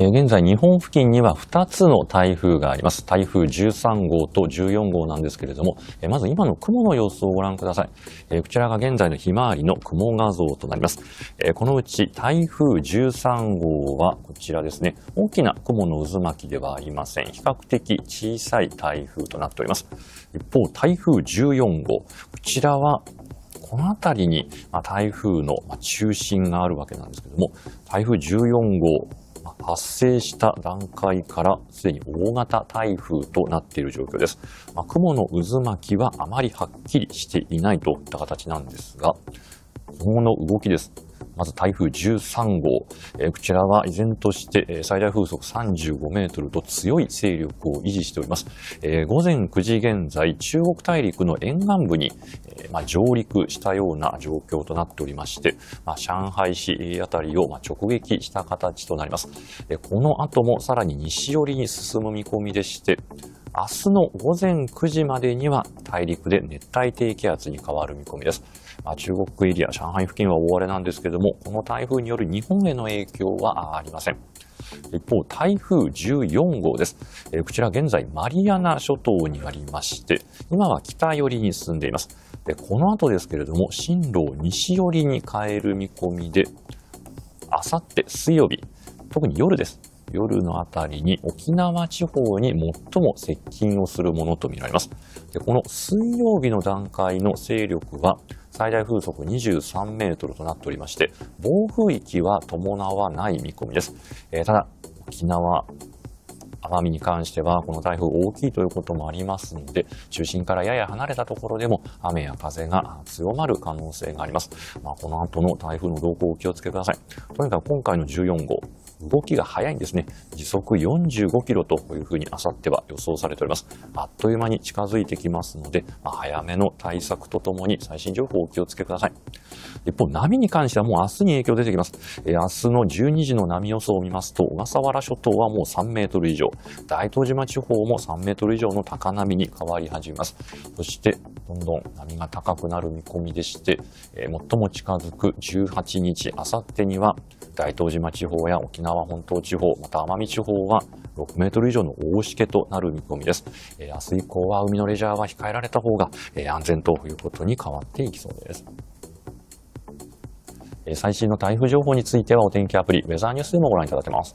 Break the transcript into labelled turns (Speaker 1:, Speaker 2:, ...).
Speaker 1: 現在、日本付近には2つの台風があります。台風13号と14号なんですけれども、まず今の雲の様子をご覧ください。こちらが現在のひまわりの雲画像となります。このうち台風13号はこちらですね、大きな雲の渦巻きではありません。比較的小さい台風となっております。一方、台風14号、こちらはこの辺りに台風の中心があるわけなんですけども、台風14号、発生した段階からすでに大型台風となっている状況です。まあ、雲の渦巻きはあまりはっきりしていないといった形なんですが、今後の動きです。まず台風13号、えこちらは依然として、最大風速35メートルと強い勢力を維持しております。え午前9時現在、中国大陸の沿岸部に、えま上陸したような状況となっておりまして、ま上海市あたりを、ま直撃した形となります。えこの後もさらに西寄りに進む見込みでして、明日の午前9時までには大陸で熱帯低気圧に変わる見込みです。まあ、中国エリア、上海付近は大荒れなんですけども、この台風による日本への影響はありません。一方、台風14号です。えー、こちら現在、マリアナ諸島にありまして、今は北寄りに進んでいます。でこの後ですけれども、進路を西寄りに変える見込みで、あさって水曜日、特に夜です。夜のあたりに沖縄地方に最も接近をするものとみられます。でこの水曜日の段階の勢力は最大風速23メートルとなっておりまして、暴風域は伴わない見込みです。えー、ただ、沖縄、奄美に関しては、この台風大きいということもありますので、中心からやや離れたところでも雨や風が強まる可能性があります。まあ、この後の台風の動向をお気をつけください。とにかく今回の14号、動きが速いんですね。時速45キロというふうにあさっては予想されております。あっという間に近づいてきますので、まあ、早めの対策とともに最新情報をお気をつけください。一方、波に関してはもう明日に影響出てきます。え明日の12時の波予想を見ますと、小笠原諸島はもう3メートル以上、大東島地方も3メートル以上の高波に変わり始めます。そして、どんどん波が高くなる見込みでして、え最も近づく18日、あさってには、大東島地方や沖縄縄本島地方、また奄美地方は6メートル以上の大しけとなる見込みです。えー、明日以降は海のレジャーは控えられた方が、えー、安全ということに変わっていきそうです。えー、最新の台風情報についてはお天気アプリ、ウェザーニュースでもご覧いただけます。